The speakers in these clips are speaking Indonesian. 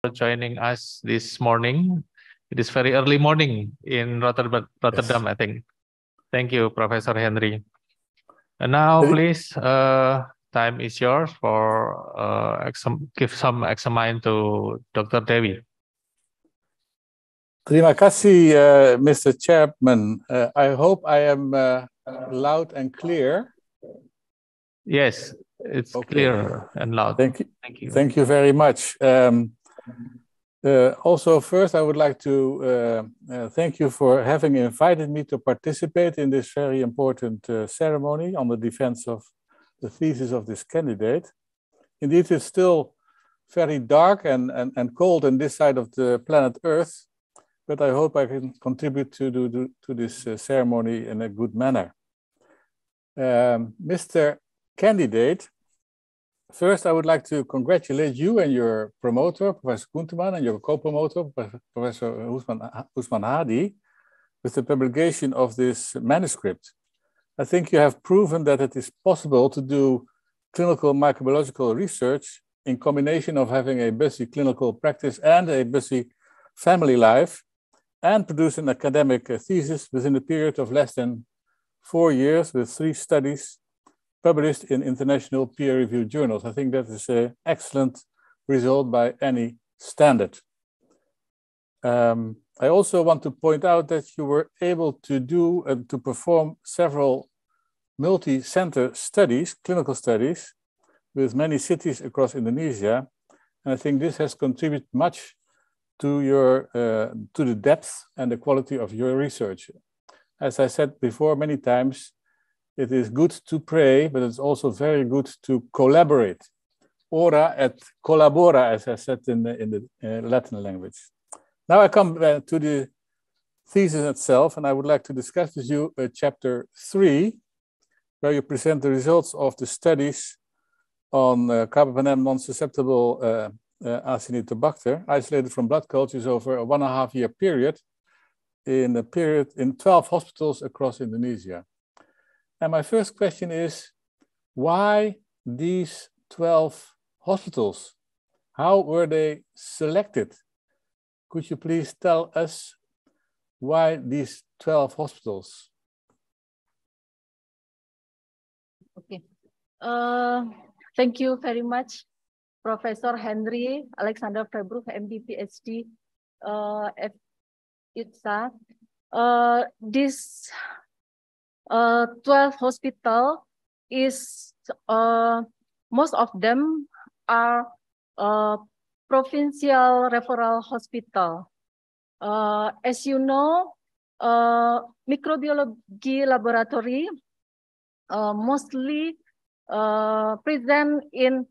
for joining us this morning. It is very early morning in Rotterdam, Rotterdam yes. I think. Thank you, Professor Henry. And now, please, uh, time is yours for uh, give some examine to Dr. Devi. Terima kasih, uh, Mr. Chairman. Uh, I hope I am uh, loud and clear. Yes, it's okay. clear and loud. Thank you. Thank you. Thank you very much. Um, uh, also, first, I would like to uh, uh, thank you for having invited me to participate in this very important uh, ceremony on the defense of the thesis of this candidate. Indeed, it's still very dark and, and, and cold on this side of the planet Earth, but I hope I can contribute to, do, do, to this uh, ceremony in a good manner. Um, Mr. Candidate, First, I would like to congratulate you and your promoter, Professor Gunterman, and your co-promoter, Professor Usman, Usman Hadi, with the publication of this manuscript. I think you have proven that it is possible to do clinical microbiological research in combination of having a busy clinical practice and a busy family life and produce an academic thesis within a period of less than four years with three studies published in international peer-reviewed journals. I think that is an excellent result by any standard. Um, I also want to point out that you were able to do and to perform several multi-center studies, clinical studies, with many cities across Indonesia. And I think this has contributed much to, your, uh, to the depth and the quality of your research. As I said before many times, it is good to pray, but it's also very good to collaborate. Ora et collabora, as I said in the, in the uh, Latin language. Now I come uh, to the thesis itself, and I would like to discuss with you uh, chapter three, where you present the results of the studies on uh, carbapenem non-susceptible uh, uh, Acinetobacter, isolated from blood cultures over a one and a half year period in a period in 12 hospitals across Indonesia. And my first question is why these 12 hospitals? How were they selected? Could you please tell us why these 12 hospitals? Okay. Uh, thank you very much, Professor Henry Alexander Februh, MD, PhD, uh, F ITSA. Uh, this uh, 12 hospital is uh, most of them are uh, provincial referral hospital. Uh, as you know, uh, microbiology laboratory uh, mostly uh, present in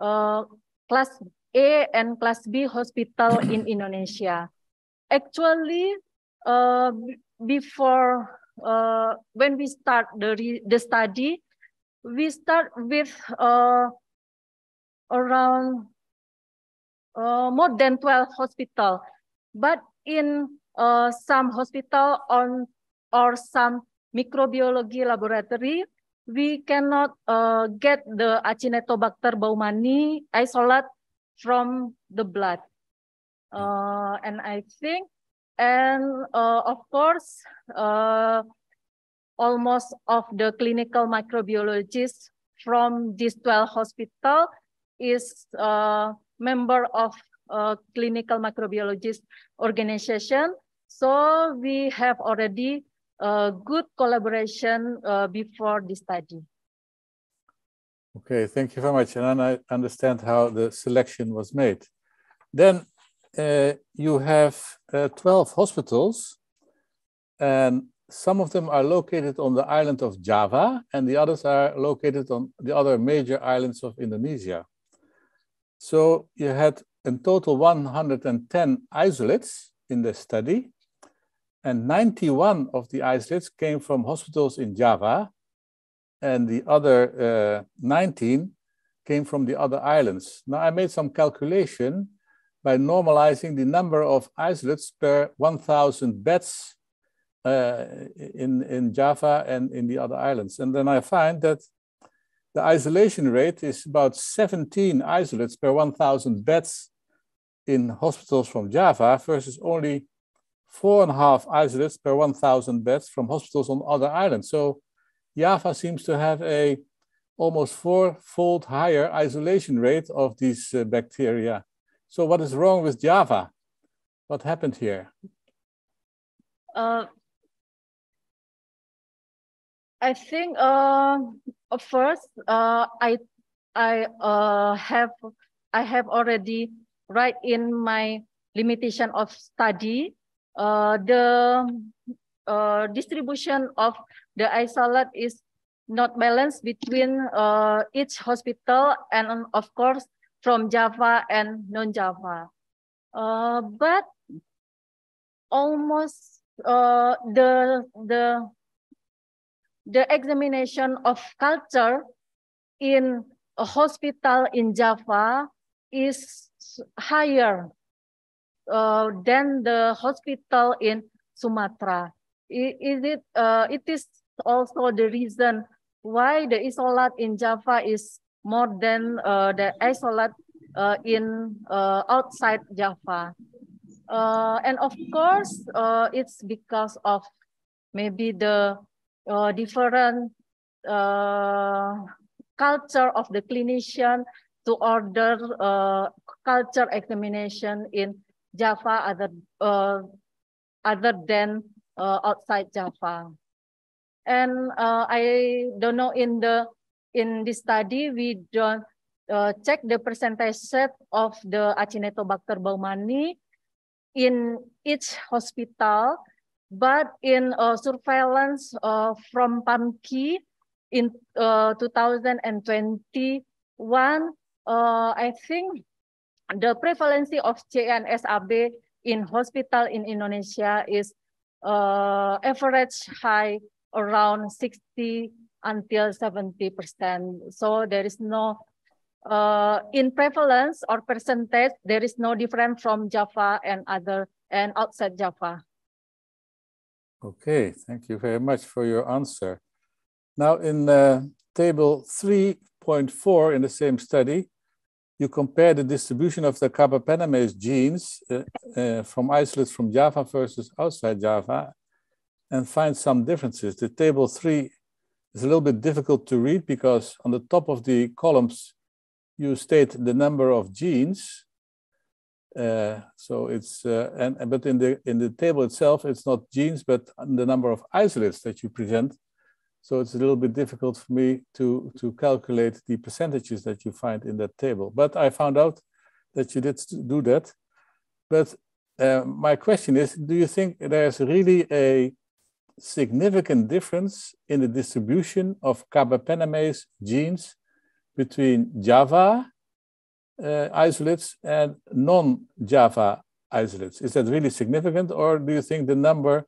uh, class A and class B hospital in Indonesia. Actually, uh, before uh, when we start the, the study, we start with uh, around uh, more than 12 hospital, but in uh, some hospital on or some microbiology laboratory, we cannot uh, get the Acinetobacter baumani isolate from the blood. Uh, and I think and uh, of course, uh, almost of the clinical microbiologists from this 12 hospital is a uh, member of a uh, clinical microbiologist organization. So we have already a uh, good collaboration uh, before the study. Okay, thank you very much. And I understand how the selection was made. Then uh, you have uh, 12 hospitals, and some of them are located on the island of Java, and the others are located on the other major islands of Indonesia. So you had in total 110 isolates in the study, and 91 of the isolates came from hospitals in Java, and the other uh, 19 came from the other islands. Now I made some calculation by normalizing the number of isolates per 1,000 beds uh, in, in Java and in the other islands. And then I find that the isolation rate is about 17 isolates per 1,000 beds in hospitals from Java versus only four and a half isolates per 1,000 beds from hospitals on other islands. So Java seems to have a almost fourfold higher isolation rate of these uh, bacteria so what is wrong with Java? What happened here? Uh, I think uh, first uh, I I uh, have I have already write in my limitation of study uh, the uh, distribution of the isolate is not balanced between uh, each hospital and of course from Java and non-Java. Uh, but almost uh, the, the, the examination of culture in a hospital in Java is higher uh, than the hospital in Sumatra. It, is it, uh, it is also the reason why the isolat in Java is more than uh, the isolate uh, in uh, outside Java. Uh, and of course, uh, it's because of maybe the uh, different culture of the clinician to order culture examination in Java other, other than outside Java. And I don't know in the in this study, we don't uh, check the percentage set of the Acinetobacter baumannii in each hospital, but in uh, surveillance uh, from PAMKI in uh, 2021, uh, I think the prevalence of CNSAB in hospital in Indonesia is uh, average high around 60 until 70%. So there is no, uh, in prevalence or percentage, there is no different from Java and other and outside Java. Okay, thank you very much for your answer. Now in uh, table 3.4 in the same study, you compare the distribution of the carbapenemase genes uh, uh, from isolates from Java versus outside Java and find some differences. The table 3 it's a little bit difficult to read because on the top of the columns, you state the number of genes. Uh, so it's, uh, and, but in the, in the table itself, it's not genes, but the number of isolates that you present. So it's a little bit difficult for me to, to calculate the percentages that you find in that table. But I found out that you did do that. But uh, my question is, do you think there's really a significant difference in the distribution of carbapenemase genes between Java uh, isolates and non-Java isolates. Is that really significant, or do you think the number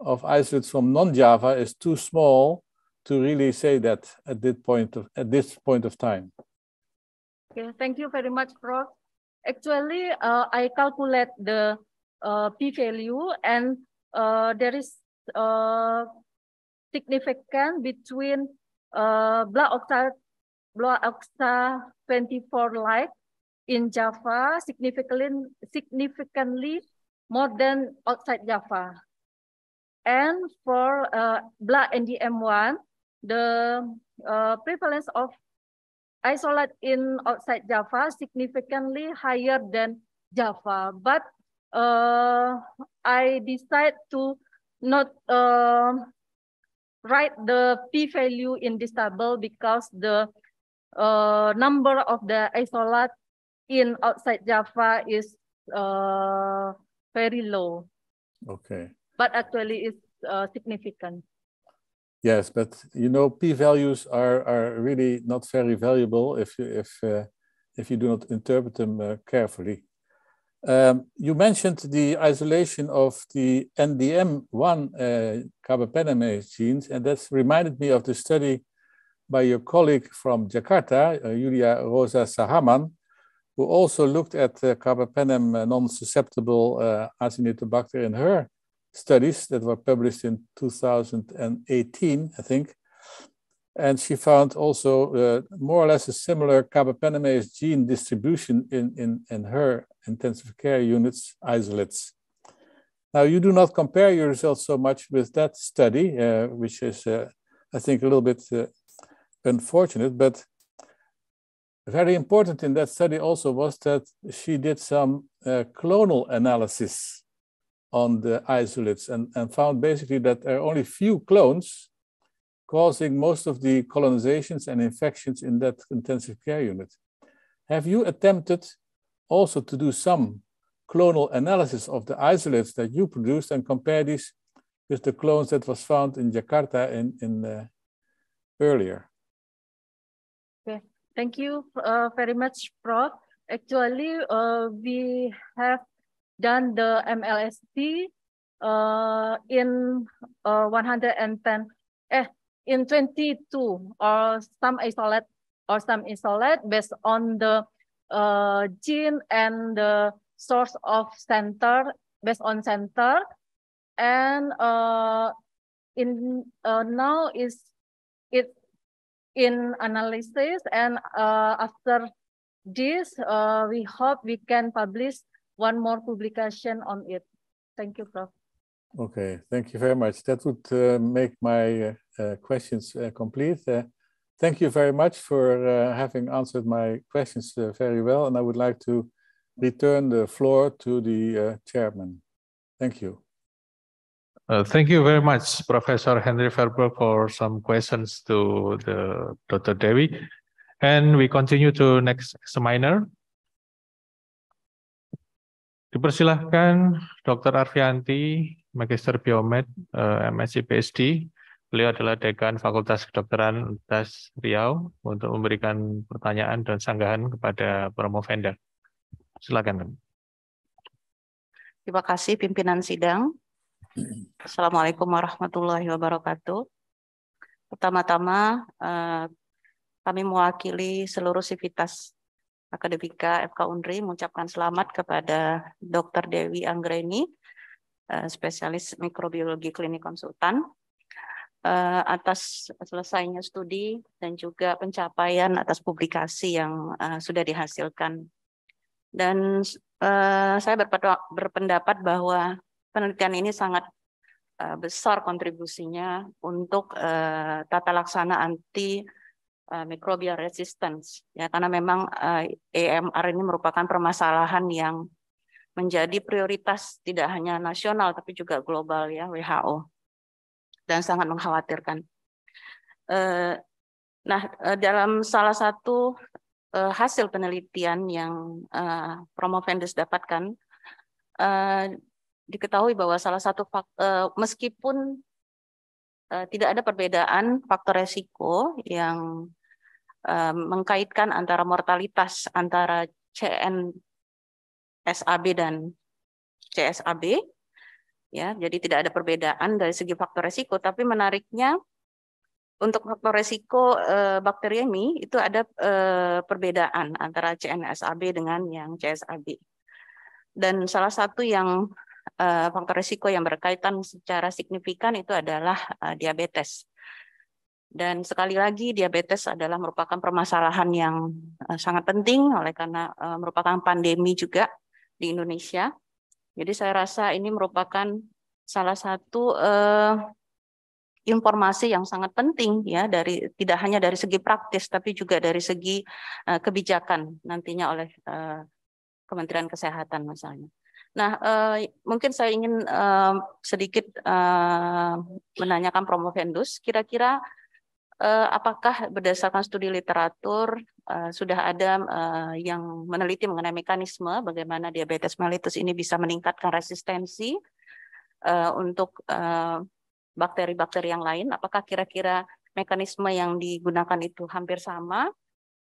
of isolates from non-Java is too small to really say that at this point of at this point of time? Okay, thank you very much, Prof. Actually, uh, I calculate the uh, p-value, and uh, there is uh, significant between uh, blood oxa blood oxa 24 like in Java significantly significantly more than outside Java. And for uh, blood NDM1, the uh, prevalence of isolate in outside Java significantly higher than Java. But uh, I decide to not uh, write the p-value in this table because the uh, number of the isolate in outside Java is uh, very low. Okay. But actually it's uh, significant. Yes, but you know, p-values are, are really not very valuable if you, if, uh, if you do not interpret them uh, carefully. Um, you mentioned the isolation of the NDM1 uh, carbapenemase genes, and that's reminded me of the study by your colleague from Jakarta, uh, Julia Rosa Sahaman, who also looked at uh, carbapenem non-susceptible uh, Acinetobacter in her studies that were published in 2018, I think. And she found also uh, more or less a similar carbapenemase gene distribution in, in, in her intensive care units isolates. Now, you do not compare your results so much with that study, uh, which is, uh, I think, a little bit uh, unfortunate, but very important in that study also was that she did some uh, clonal analysis on the isolates and, and found basically that there are only few clones causing most of the colonizations and infections in that intensive care unit. Have you attempted also to do some clonal analysis of the isolates that you produced and compare these with the clones that was found in Jakarta in, in uh, earlier? Okay, thank you uh, very much, Prof. Actually, uh, we have done the MLST uh, in uh, 110, eh, in 22 or uh, some isolate or some isolate based on the uh, gene and the source of center based on center and uh, in uh, now is it in analysis and uh, after this uh, we hope we can publish one more publication on it thank you prof okay thank you very much that would uh, make my uh, uh, questions uh, complete. Uh, thank you very much for having answered my questions very well. And I would like to return the floor to the chairman. Thank you. Uh, thank you very much, Professor Henry Ferber, for some questions to the Dr. Devi. And we continue to next examiner. Dipersilahkan Dr. Arfianti, Magister Biomed, uh, MSc PhD, Beliau adalah Dekan Fakultas Kedokteran Universitas Riau untuk memberikan pertanyaan dan sanggahan kepada promo vendor Silakan. Terima kasih pimpinan sidang. Assalamualaikum warahmatullahi wabarakatuh. Pertama-tama eh, kami mewakili seluruh sivitas Akademika FK Unri mengucapkan selamat kepada Dr. Dewi Anggreni, eh, spesialis mikrobiologi klinik konsultan, uh, atas selesainya studi dan juga pencapaian atas publikasi yang uh, sudah dihasilkan. Dan uh, saya berpendapat bahwa penelitian ini sangat uh, besar kontribusinya untuk uh, tata laksana anti microbial resistance ya karena memang EMR ini merupakan permasalahan yang menjadi prioritas tidak hanya nasional tapi juga global ya WHO dan sangat mengkhawatirkan. Eh, nah, eh, dalam salah satu eh, hasil penelitian yang Promovendus dapatkan, diketahui bahwa salah satu meskipun tidak ada perbedaan faktor resiko yang mengkaitkan antara mortalitas antara CNSAB dan CSAB ya jadi tidak ada perbedaan dari segi faktor resiko tapi menariknya untuk faktor resiko e, eh, bakteriemi itu ada e, perbedaan antara CNSAB dengan yang CSAB dan salah satu yang e, faktor resiko yang berkaitan secara signifikan itu adalah e, diabetes dan sekali lagi diabetes adalah merupakan permasalahan yang sangat penting oleh karena merupakan pandemi juga di Indonesia jadi saya rasa ini merupakan salah satu eh, informasi yang sangat penting ya dari tidak hanya dari segi praktis tapi juga dari segi eh, kebijakan nantinya oleh eh, Kementerian Kesehatan misalnya. Nah, eh, mungkin saya ingin eh, sedikit eh, menanyakan Promovendus, kira-kira Eh, apakah berdasarkan studi literatur eh, sudah ada eh, yang meneliti mengenai mekanisme bagaimana diabetes mellitus ini bisa meningkatkan resistensi untuk bakteri-bakteri yang lain? Apakah kira-kira mekanisme yang digunakan itu hampir sama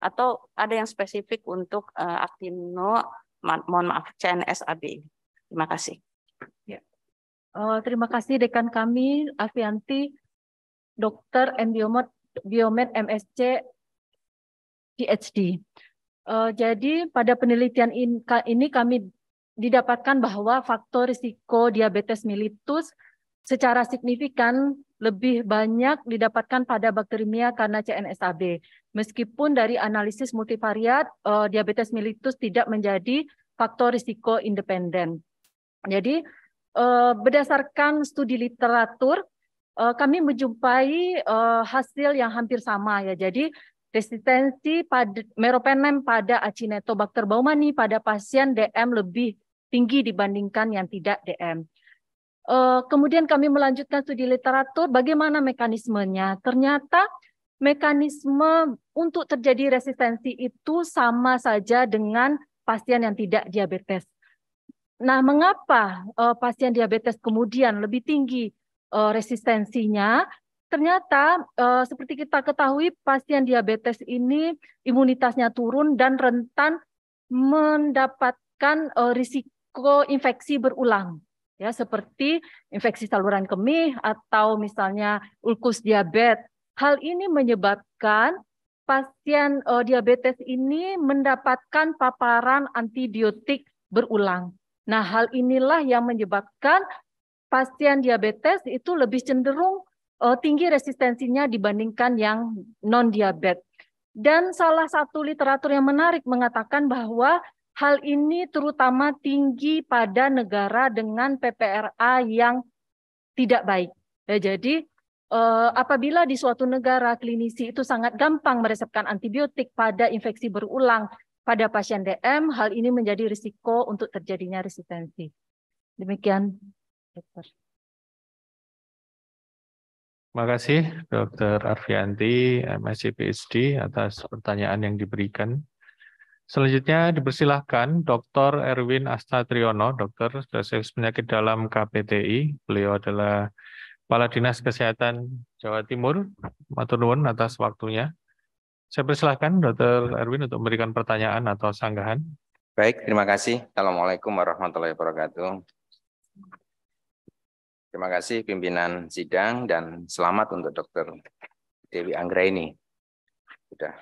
atau ada yang spesifik untuk aktino mohon maaf CNSAB Terima kasih. Ya. terima kasih dekan kami Avianti Dokter Endiomot Biomed MSc PhD. Uh, eh, jadi pada penelitian in, ini kami didapatkan bahwa faktor risiko diabetes mellitus secara signifikan lebih banyak didapatkan pada bakterimia karena CNSAB. Meskipun dari analisis multivariat, uh, diabetes mellitus tidak menjadi faktor risiko independen. Jadi, uh, berdasarkan studi literatur, Eh, kami menjumpai eh, hasil yang hampir sama ya. Jadi resistensi pada meropenem pada Acinetobacter baumani pada pasien DM lebih tinggi dibandingkan yang tidak DM. Eh, kemudian kami melanjutkan studi literatur bagaimana mekanismenya. Ternyata mekanisme untuk terjadi resistensi itu sama saja dengan pasien yang tidak diabetes. Nah, mengapa pasien diabetes kemudian lebih tinggi uh, resistensinya. Ternyata uh, seperti kita ketahui pasien diabetes ini imunitasnya turun dan rentan mendapatkan uh, risiko infeksi berulang ya seperti infeksi saluran kemih atau misalnya ulkus diabetes. Hal ini menyebabkan pasien uh, diabetes ini mendapatkan paparan antibiotik berulang. Nah, hal inilah yang menyebabkan pasien diabetes itu lebih cenderung uh, tinggi resistensinya dibandingkan yang non-diabetes. Dan salah satu literatur yang menarik mengatakan bahwa hal ini terutama tinggi pada negara dengan PPRA yang tidak baik. Ya, jadi eh, apabila di suatu negara klinisi itu sangat gampang meresepkan antibiotik pada infeksi berulang pada pasien DM, hal ini menjadi risiko untuk terjadinya resistensi. Demikian dokter. Terima kasih Dr. Arvianti, MSc PhD atas pertanyaan yang diberikan. Selanjutnya dipersilahkan Dr. Erwin Astatriono, dokter spesialis penyakit dalam KPTI. Beliau adalah Kepala Dinas Kesehatan Jawa Timur. Matur nuwun atas waktunya. Saya persilahkan Dr. Erwin untuk memberikan pertanyaan atau sanggahan. Baik, terima kasih. Assalamualaikum warahmatullahi wabarakatuh. Terima kasih pimpinan sidang dan selamat untuk Dr. Dewi Anggraini. Sudah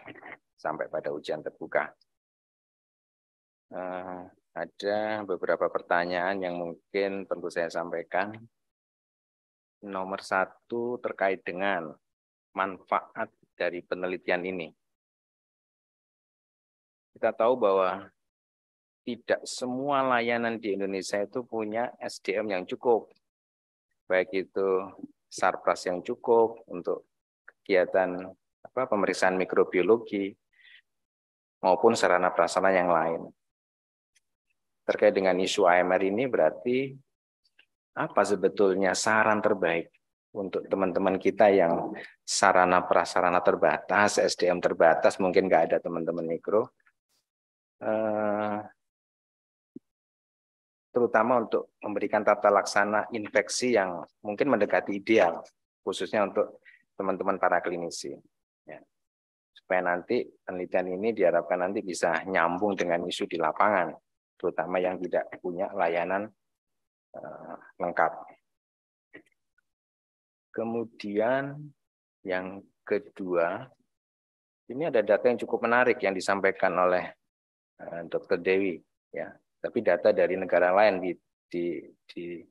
sampai pada ujian terbuka. Uh, ada beberapa pertanyaan yang mungkin perlu saya sampaikan. Nomor satu terkait dengan manfaat dari penelitian ini. Kita tahu bahwa tidak semua layanan di Indonesia itu punya SDM yang cukup baik itu sarpras yang cukup untuk kegiatan apa pemeriksaan mikrobiologi maupun sarana prasarana yang lain. Terkait dengan isu AMR ini berarti apa sebetulnya saran terbaik untuk teman-teman kita yang sarana prasarana terbatas, SDM terbatas, mungkin nggak ada teman-teman mikro. Eh, terutama untuk memberikan tata laksana infeksi yang mungkin mendekati ideal, khususnya untuk teman-teman para klinisi. Ya. Supaya nanti penelitian ini diharapkan nanti bisa nyambung dengan isu di lapangan, terutama yang tidak punya layanan uh, lengkap. Kemudian yang kedua, ini ada data yang cukup menarik yang disampaikan oleh uh, eh, Dr. Dewi. Ya, tapi data dari negara lain di, di, di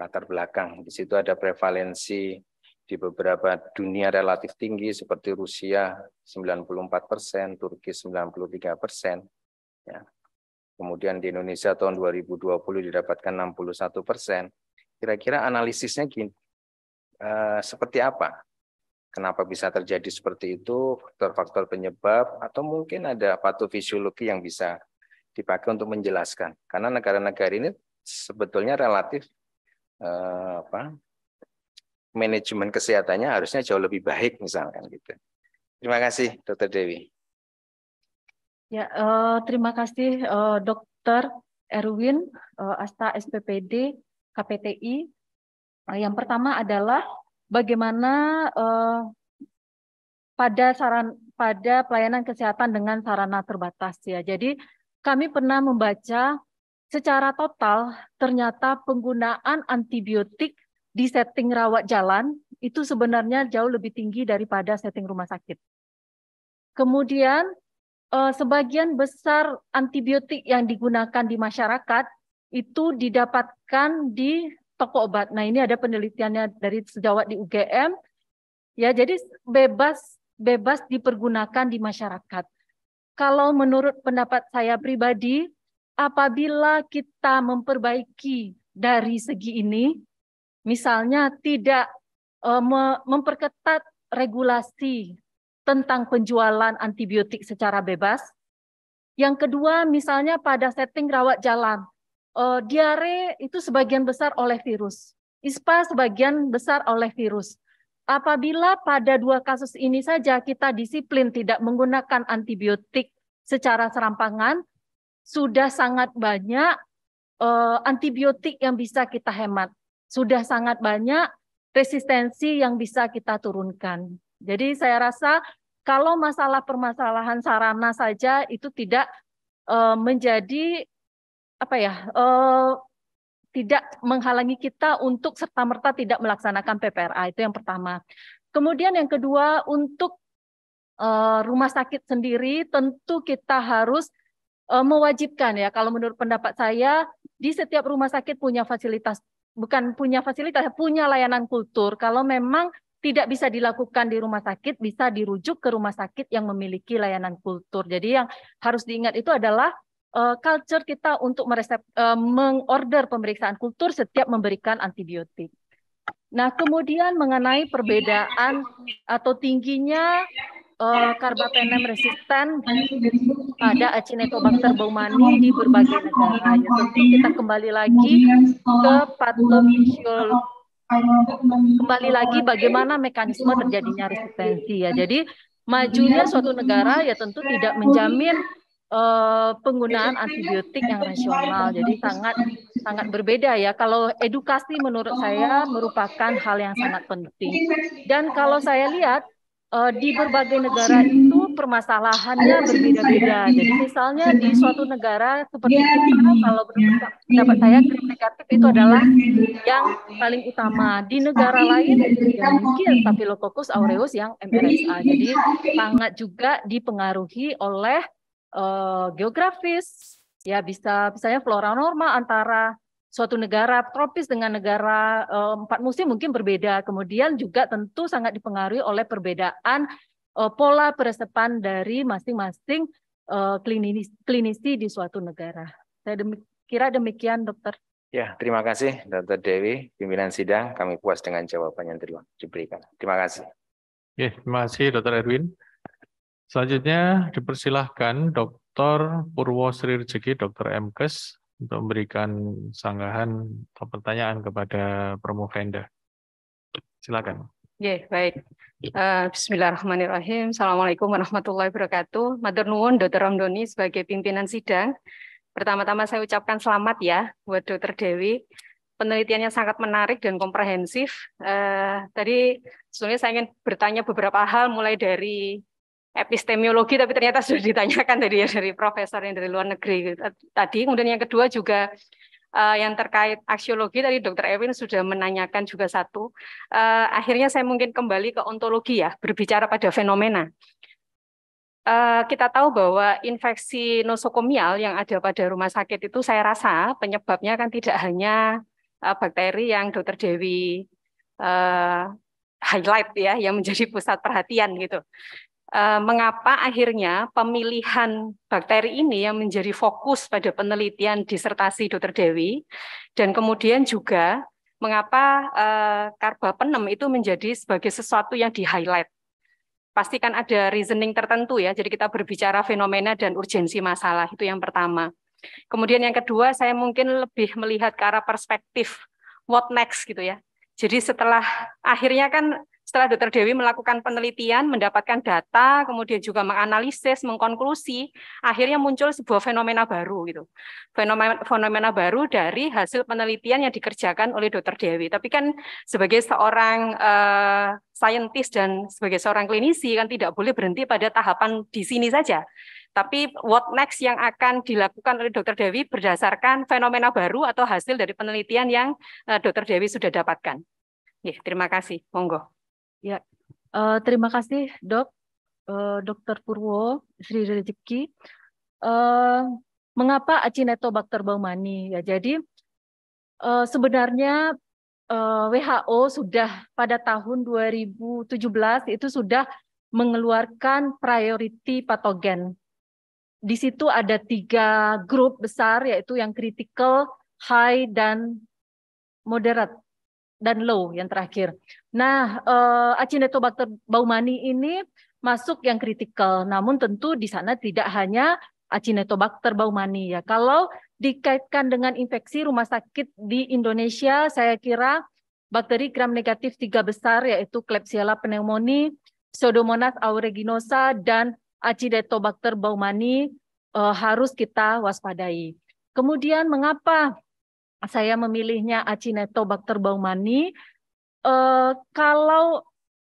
latar belakang. Di situ ada prevalensi di beberapa dunia relatif tinggi seperti Rusia 94 persen, Turki 93 persen. Ya. Kemudian di Indonesia tahun 2020 didapatkan 61 persen. Kira-kira analisisnya gini, eh, seperti apa? Kenapa bisa terjadi seperti itu? Faktor-faktor penyebab atau mungkin ada patofisiologi yang bisa dipakai untuk menjelaskan. Karena negara-negara ini sebetulnya relatif eh, apa manajemen kesehatannya harusnya jauh lebih baik misalkan gitu. Terima kasih Dokter Dewi. Ya eh, terima kasih eh, Dokter Erwin eh, Asta SPPD KPTI. Eh, yang pertama adalah bagaimana eh, pada saran pada pelayanan kesehatan dengan sarana terbatas ya. Jadi kami pernah membaca secara total ternyata penggunaan antibiotik di setting rawat jalan itu sebenarnya jauh lebih tinggi daripada setting rumah sakit. Kemudian eh, sebagian besar antibiotik yang digunakan di masyarakat itu didapatkan di toko obat. Nah, ini ada penelitiannya dari sejawat di UGM. Ya, jadi bebas bebas dipergunakan di masyarakat kalau menurut pendapat saya pribadi, apabila kita memperbaiki dari segi ini, misalnya tidak e, memperketat regulasi tentang penjualan antibiotik secara bebas. Yang kedua, misalnya pada setting rawat jalan, e, diare itu sebagian besar oleh virus, ispa sebagian besar oleh virus. Apabila pada dua kasus ini saja kita disiplin tidak menggunakan antibiotik secara serampangan, sudah sangat banyak uh, antibiotik yang bisa kita hemat. Sudah sangat banyak resistensi yang bisa kita turunkan. Jadi saya rasa kalau masalah permasalahan sarana saja itu tidak uh, menjadi apa ya uh, tidak menghalangi kita untuk serta-merta tidak melaksanakan PPRA. Itu yang pertama. Kemudian yang kedua, untuk eh, rumah sakit sendiri tentu kita harus eh, mewajibkan ya kalau menurut pendapat saya di setiap rumah sakit punya fasilitas bukan punya fasilitas punya layanan kultur kalau memang tidak bisa dilakukan di rumah sakit bisa dirujuk ke rumah sakit yang memiliki layanan kultur jadi yang harus diingat itu adalah uh, culture kita untuk meresep, uh, mengorder pemeriksaan kultur setiap memberikan antibiotik. Nah, kemudian mengenai perbedaan atau tingginya uh, eh, karbapenem resisten pada Acinetobacter baumani di berbagai negara. Ya, tentu kita kembali lagi ke patofisiol kembali lagi bagaimana mekanisme terjadinya resistensi ya. Jadi majunya suatu negara ya tentu tidak menjamin Eh, penggunaan antibiotik yang rasional. Jadi sangat sangat berbeda ya. Kalau edukasi menurut saya merupakan hal yang sangat penting. Dan kalau saya lihat eh, di berbagai negara itu permasalahannya berbeda-beda. Jadi ya. misalnya di suatu negara seperti kita, kalau iya. pendapat saya negatif itu iya. adalah yang paling utama. Di negara lain ya mungkin Staphylococcus aureus yang MRSA. Jadi sangat juga dipengaruhi oleh Eh, geografis, ya bisa misalnya flora normal antara suatu negara tropis dengan negara eh, empat musim mungkin berbeda. Kemudian juga tentu sangat dipengaruhi oleh perbedaan eh, pola peresepan dari masing-masing uh, klinisi di suatu negara. Saya kira demikian, dokter. Ya, terima kasih Dokter Dewi, pimpinan sidang. Kami puas dengan jawaban yang diberikan. Terima kasih. Ya, terima kasih Dr. Erwin. Selanjutnya dipersilahkan Dr. Purwo Sri Rezeki, Dr. Mkes, untuk memberikan sanggahan atau pertanyaan kepada Promo Promovenda. Silakan. Ya, yeah, baik. Uh, Bismillahirrahmanirrahim. Assalamualaikum warahmatullahi wabarakatuh. Matur nuwun Dr. Ramdoni sebagai pimpinan sidang. Pertama-tama saya ucapkan selamat ya buat Dr. Dewi. Penelitiannya sangat menarik dan komprehensif. Uh, tadi sebelumnya saya ingin bertanya beberapa hal mulai dari epistemiologi tapi ternyata sudah ditanyakan tadi ya dari profesor yang dari luar negeri tadi kemudian yang kedua juga uh, yang terkait aksiologi tadi Dokter Ewin sudah menanyakan juga satu uh, akhirnya saya mungkin kembali ke ontologi ya berbicara pada fenomena uh, kita tahu bahwa infeksi nosokomial yang ada pada rumah sakit itu saya rasa penyebabnya kan tidak hanya uh, bakteri yang Dokter Dewi uh, highlight ya yang menjadi pusat perhatian gitu. Eh, mengapa akhirnya pemilihan bakteri ini yang menjadi fokus pada penelitian disertasi Dr. Dewi dan kemudian juga mengapa eh, karbapenem itu menjadi sebagai sesuatu yang di-highlight. Pastikan ada reasoning tertentu ya. Jadi kita berbicara fenomena dan urgensi masalah itu yang pertama. Kemudian yang kedua saya mungkin lebih melihat ke arah perspektif what next gitu ya. Jadi setelah akhirnya kan setelah Dr. Dewi melakukan penelitian, mendapatkan data, kemudian juga menganalisis, mengkonklusi, akhirnya muncul sebuah fenomena baru gitu. Fenomena, fenomena baru dari hasil penelitian yang dikerjakan oleh Dr. Dewi. Tapi kan sebagai seorang uh, saintis dan sebagai seorang klinisi kan tidak boleh berhenti pada tahapan di sini saja. Tapi what next yang akan dilakukan oleh Dr. Dewi berdasarkan fenomena baru atau hasil dari penelitian yang uh, eh, Dr. Dewi sudah dapatkan. Ya, terima kasih. Monggo. Ya, uh, terima kasih dok, uh, Dokter Purwo Sri Rezeki. Uh, mengapa Acinetobacter baumani? Ya, jadi uh, sebenarnya uh, WHO sudah pada tahun 2017 itu sudah mengeluarkan priority patogen. Di situ ada tiga grup besar yaitu yang critical, high, dan moderate dan low yang terakhir. Nah, uh, Acinetobacter baumani ini masuk yang kritikal. Namun tentu di sana tidak hanya Acinetobacter baumani ya. Kalau dikaitkan dengan infeksi rumah sakit di Indonesia, saya kira bakteri gram negatif tiga besar yaitu Klebsiella pneumoniae, Pseudomonas aeruginosa dan Acinetobacter baumani uh, eh, harus kita waspadai. Kemudian mengapa saya memilihnya Acinetobacter baumani. Uh, eh, kalau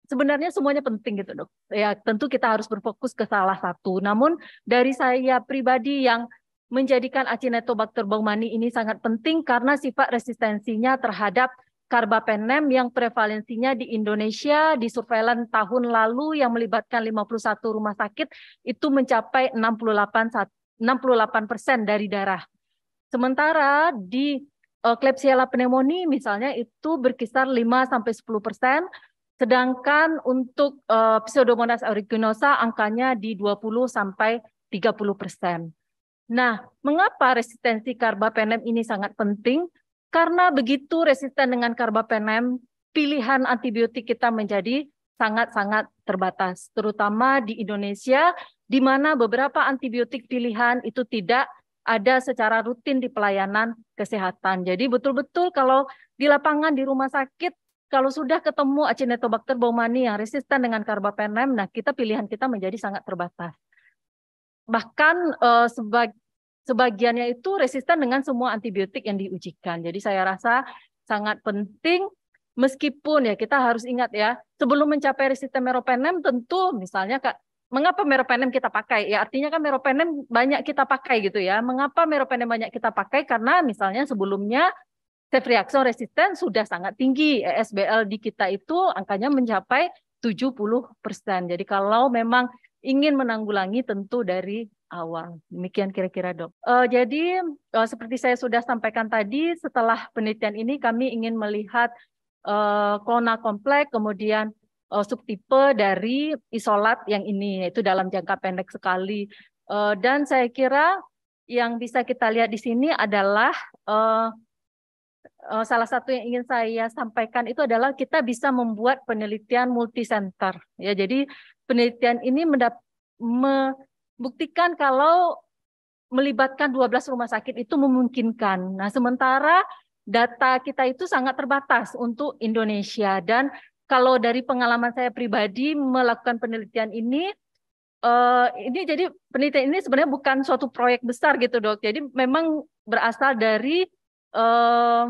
sebenarnya semuanya penting gitu dok. Ya tentu kita harus berfokus ke salah satu. Namun dari saya pribadi yang menjadikan Acinetobacter baumani ini sangat penting karena sifat resistensinya terhadap karbapenem yang prevalensinya di Indonesia di surveillance tahun lalu yang melibatkan 51 rumah sakit itu mencapai 68 68 persen dari darah. Sementara di Eh, Klebsiella pneumoniae misalnya itu berkisar 5 sampai 10%, sedangkan untuk eh, Pseudomonas aeruginosa angkanya di 20 sampai 30%. Nah, mengapa resistensi karbapenem ini sangat penting? Karena begitu resisten dengan karbapenem, pilihan antibiotik kita menjadi sangat-sangat terbatas, terutama di Indonesia, di mana beberapa antibiotik pilihan itu tidak ada secara rutin di pelayanan kesehatan. Jadi betul-betul kalau di lapangan di rumah sakit kalau sudah ketemu Acinetobacter baumani yang resisten dengan karbapenem, nah kita pilihan kita menjadi sangat terbatas. Bahkan eh, sebag, sebagiannya itu resisten dengan semua antibiotik yang diujikan. Jadi saya rasa sangat penting meskipun ya kita harus ingat ya, sebelum mencapai resisten meropenem tentu misalnya mengapa meropenem kita pakai? Ya artinya kan meropenem banyak kita pakai gitu ya. Mengapa meropenem banyak kita pakai? Karena misalnya sebelumnya safe reaction resisten sudah sangat tinggi. E SBL di kita itu angkanya mencapai 70%. Jadi kalau memang ingin menanggulangi tentu dari awal. Demikian kira-kira dok. Uh, jadi uh, seperti saya sudah sampaikan tadi, setelah penelitian ini kami ingin melihat uh, komplek kemudian uh, subtipe dari isolat yang ini, yaitu dalam jangka pendek sekali. Uh, dan saya kira yang bisa kita lihat di sini adalah uh, uh, salah satu yang ingin saya sampaikan itu adalah kita bisa membuat penelitian multisenter. Ya, jadi penelitian ini membuktikan kalau melibatkan 12 rumah sakit itu memungkinkan. Nah, sementara data kita itu sangat terbatas untuk Indonesia dan kalau dari pengalaman saya pribadi melakukan penelitian ini eh, ini jadi penelitian ini sebenarnya bukan suatu proyek besar gitu dok. Jadi memang berasal dari eh,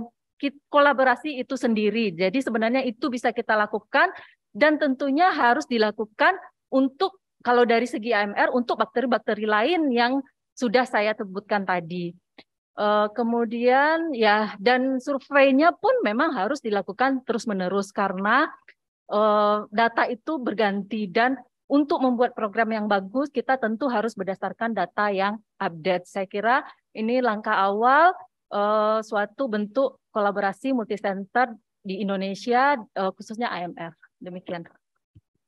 kolaborasi itu sendiri. Jadi sebenarnya itu bisa kita lakukan dan tentunya harus dilakukan untuk kalau dari segi AMR untuk bakteri-bakteri lain yang sudah saya sebutkan tadi. Eh, kemudian ya dan surveinya pun memang harus dilakukan terus menerus karena Eh, data itu berganti dan untuk membuat program yang bagus kita tentu harus berdasarkan data yang update. Saya kira ini langkah awal eh, suatu bentuk kolaborasi multisenter di Indonesia eh, khususnya IMF. Demikian.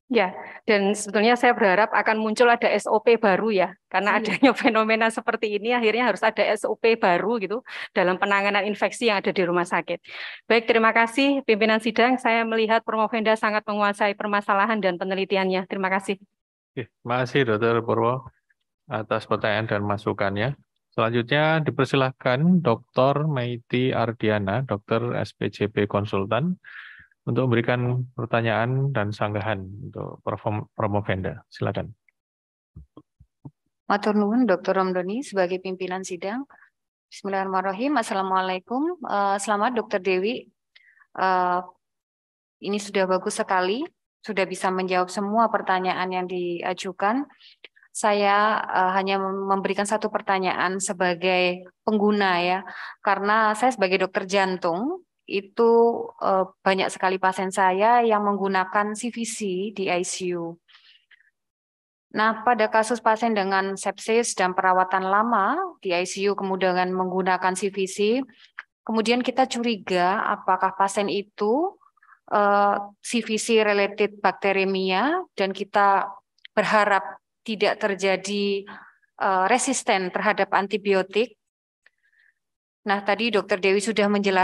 Ya, dan sebetulnya saya berharap akan muncul ada SOP baru ya, karena hmm. adanya fenomena seperti ini akhirnya harus ada SOP baru gitu dalam penanganan infeksi yang ada di rumah sakit. Baik, terima kasih pimpinan sidang. Saya melihat Promovenda sangat menguasai permasalahan dan penelitiannya. Terima kasih. Oke, ya, terima kasih Dokter Purwo atas pertanyaan dan masukannya. Selanjutnya dipersilahkan Dr. Maiti Ardiana, Dokter SPJP Konsultan, untuk memberikan pertanyaan dan sanggahan untuk perform, vendor. Silakan. Matur nuwun Dr. Romdoni sebagai pimpinan sidang. Bismillahirrahmanirrahim. Assalamualaikum. Eh, selamat Dr. Dewi. Eh, ini sudah bagus sekali, sudah bisa menjawab semua pertanyaan yang diajukan. Saya uh, hanya memberikan satu pertanyaan sebagai pengguna ya, karena saya sebagai dokter jantung itu uh, banyak sekali pasien saya yang menggunakan CVC di ICU. Nah, pada kasus pasien dengan sepsis dan perawatan lama di ICU kemudian menggunakan CVC, kemudian kita curiga apakah pasien itu uh, eh, CVC related bakteremia dan kita berharap tidak terjadi uh, resisten terhadap antibiotik. Nah, tadi Dokter Dewi sudah menjelaskan